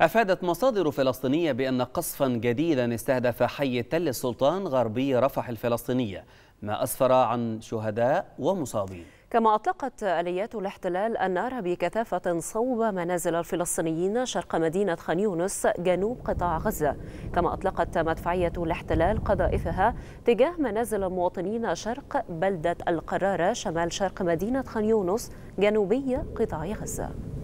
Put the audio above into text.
أفادت مصادر فلسطينية بأن قصفا جديدا استهدف حي تل السلطان غربي رفح الفلسطينية ما أسفر عن شهداء ومصابين كما أطلقت آليات الاحتلال النار بكثافة صوب منازل الفلسطينيين شرق مدينة خان يونس جنوب قطاع غزة كما أطلقت مدفعية الاحتلال قذائفها تجاه منازل المواطنين شرق بلدة القرارة شمال شرق مدينة خان يونس جنوبي قطاع غزة